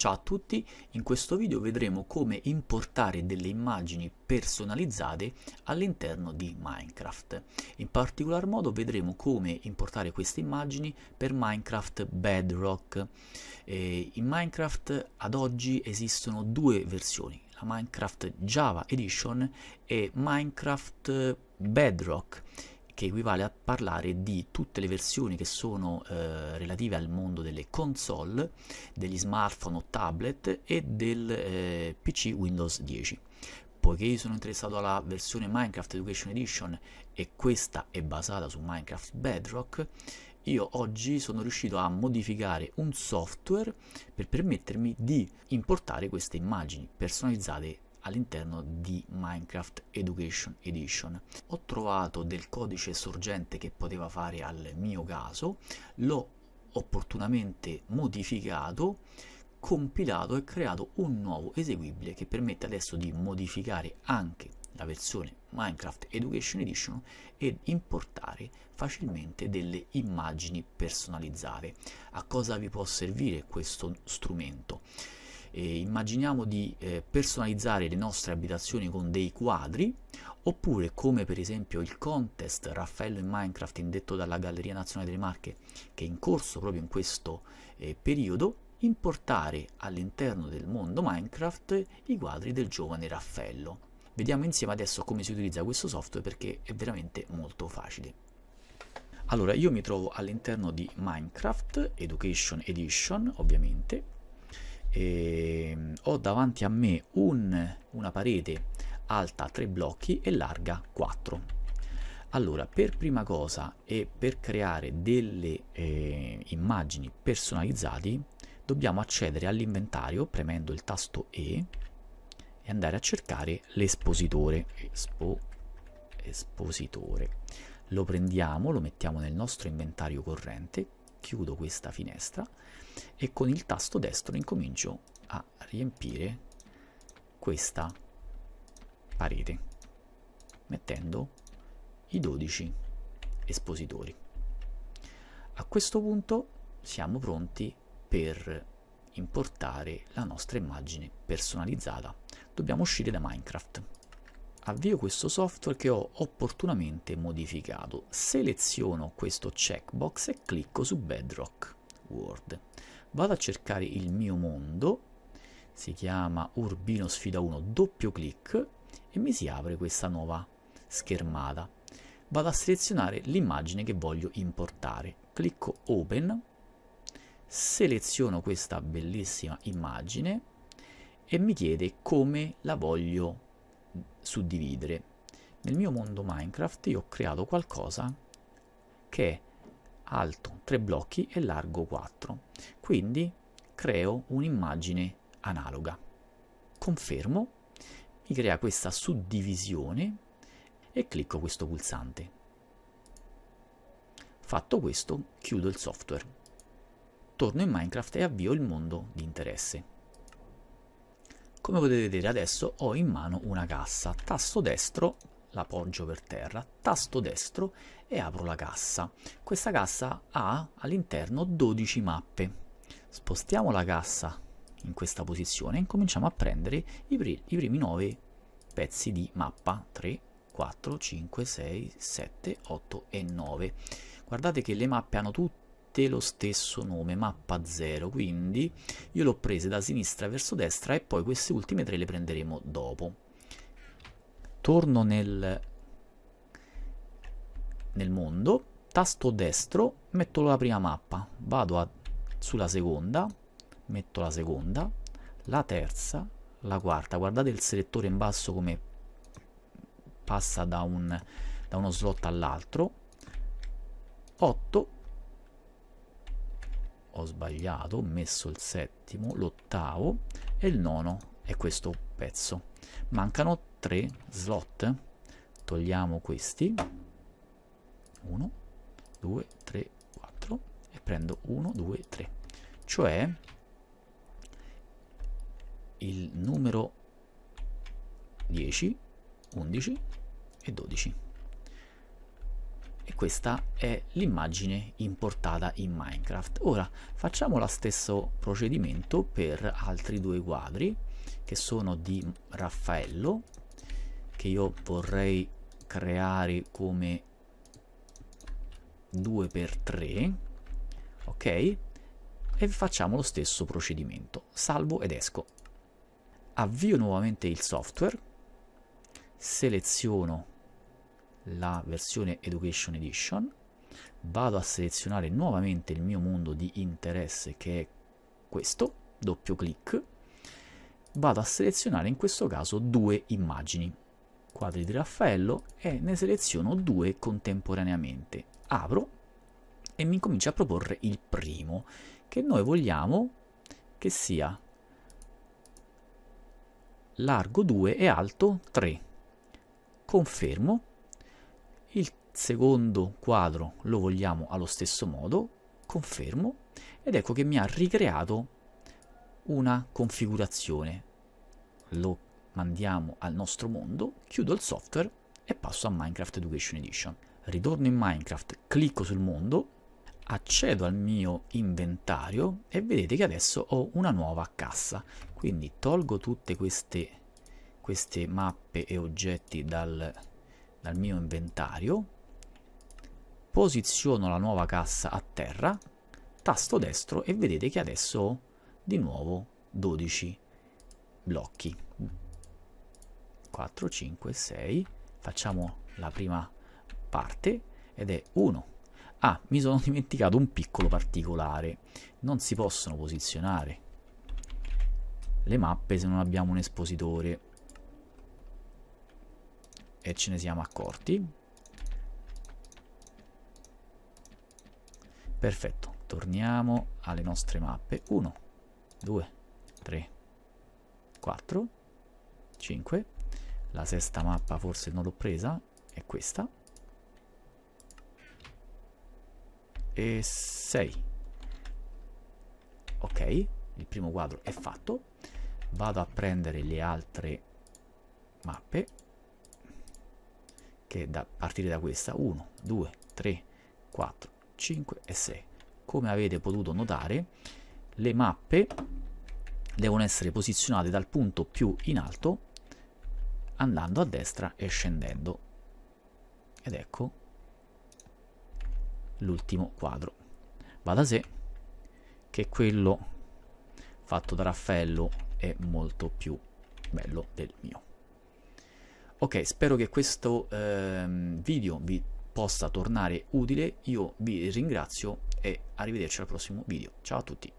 Ciao a tutti, in questo video vedremo come importare delle immagini personalizzate all'interno di Minecraft. In particolar modo vedremo come importare queste immagini per Minecraft Bedrock. Eh, in Minecraft ad oggi esistono due versioni, la Minecraft Java Edition e Minecraft Bedrock che equivale a parlare di tutte le versioni che sono eh, relative al mondo delle console, degli smartphone o tablet e del eh, PC Windows 10. Poiché io sono interessato alla versione Minecraft Education Edition e questa è basata su Minecraft Bedrock, io oggi sono riuscito a modificare un software per permettermi di importare queste immagini personalizzate all'interno di Minecraft Education Edition. Ho trovato del codice sorgente che poteva fare al mio caso, l'ho opportunamente modificato, compilato e creato un nuovo eseguibile che permette adesso di modificare anche la versione Minecraft Education Edition ed importare facilmente delle immagini personalizzate. A cosa vi può servire questo strumento? eh, immaginiamo di eh, personalizzare le nostre abitazioni con dei quadri, oppure come per esempio il contest Raffaello in Minecraft indetto dalla Galleria Nazionale delle Marche che è in corso proprio in questo eh, periodo, importare all'interno del mondo Minecraft i quadri del giovane Raffaello. Vediamo insieme adesso come si utilizza questo software perché è veramente molto facile. Allora, io mi trovo all'interno di Minecraft Education Edition, ovviamente, e ehm, ho davanti a me un, una parete alta 3 blocchi e larga 4. Allora, per prima cosa e per creare delle eh, immagini personalizzate, dobbiamo accedere all'inventario premendo il tasto E e andare a cercare l'espositore. Espo, espositore. Lo prendiamo, lo mettiamo nel nostro inventario corrente, chiudo questa finestra e con il tasto destro incomincio a riempire questa parete mettendo i 12 espositori a questo punto siamo pronti per importare la nostra immagine personalizzata dobbiamo uscire da minecraft avvio questo software che ho opportunamente modificato, seleziono questo checkbox e clicco su Bedrock Word. Vado a cercare il mio mondo, si chiama Urbino Sfida 1, doppio clic e mi si apre questa nuova schermata. Vado a selezionare l'immagine che voglio importare, clicco Open, seleziono questa bellissima immagine e mi chiede come la voglio importare suddividere. Nel mio mondo Minecraft io ho creato qualcosa che è alto 3 blocchi e largo 4. Quindi creo un'immagine analoga. Confermo, mi crea questa suddivisione e clicco questo pulsante. Fatto questo, chiudo il software. Torno in Minecraft e avvio il mondo di interesse. Come potete vedere adesso ho in mano una cassa, tasto destro la poggio per terra, tasto destro e apro la cassa. Questa cassa ha all'interno 12 mappe. Spostiamo la cassa in questa posizione e cominciamo a prendere i, pr i primi 9 pezzi di mappa 3, 4, 5, 6, 7, 8 e 9. Guardate che le mappe hanno tutte lo stesso nome, mappa 0, quindi io l'ho prese da sinistra verso destra e poi queste ultime tre le prenderemo dopo. Torno nel, nel mondo, tasto destro, metto la prima mappa, vado a, sulla seconda, metto la seconda, la terza, la quarta, guardate il selettore in basso come passa da, un, da uno slot all'altro, 8, ho sbagliato, ho messo il settimo, l'ottavo e il nono è questo pezzo. Mancano tre slot, togliamo questi, 1, 2, 3, 4 e prendo 1, 2, 3, cioè il numero 10, 11 e 12 questa è l'immagine importata in Minecraft. Ora facciamo lo stesso procedimento per altri due quadri che sono di Raffaello che io vorrei creare come 2x3 ok e facciamo lo stesso procedimento salvo ed esco avvio nuovamente il software seleziono la versione Education Edition, vado a selezionare nuovamente il mio mondo di interesse che è questo, doppio clic, vado a selezionare in questo caso due immagini, quadri di Raffaello e ne seleziono due contemporaneamente. Apro e mi comincia a proporre il primo, che noi vogliamo che sia largo 2 e alto 3. Confermo il secondo quadro lo vogliamo allo stesso modo, confermo, ed ecco che mi ha ricreato una configurazione. Lo mandiamo al nostro mondo, chiudo il software e passo a Minecraft Education Edition. Ritorno in Minecraft, clicco sul mondo, accedo al mio inventario e vedete che adesso ho una nuova cassa. Quindi tolgo tutte queste, queste mappe e oggetti dal dal mio inventario, posiziono la nuova cassa a terra, tasto destro e vedete che adesso ho di nuovo 12 blocchi. 4, 5, 6, facciamo la prima parte ed è 1. Ah, mi sono dimenticato un piccolo particolare, non si possono posizionare le mappe se non abbiamo un espositore e ce ne siamo accorti. Perfetto, torniamo alle nostre mappe. 1, 2, 3, 4, 5. La sesta mappa forse non l'ho presa, è questa. E 6. Ok, il primo quadro è fatto. Vado a prendere le altre mappe che da, partire da questa 1, 2, 3, 4, 5 e 6. Come avete potuto notare, le mappe devono essere posizionate dal punto più in alto andando a destra e scendendo. Ed ecco l'ultimo quadro. Va da sé che quello fatto da Raffaello è molto più bello del mio. Ok, spero che questo ehm, video vi possa tornare utile, io vi ringrazio e arrivederci al prossimo video. Ciao a tutti!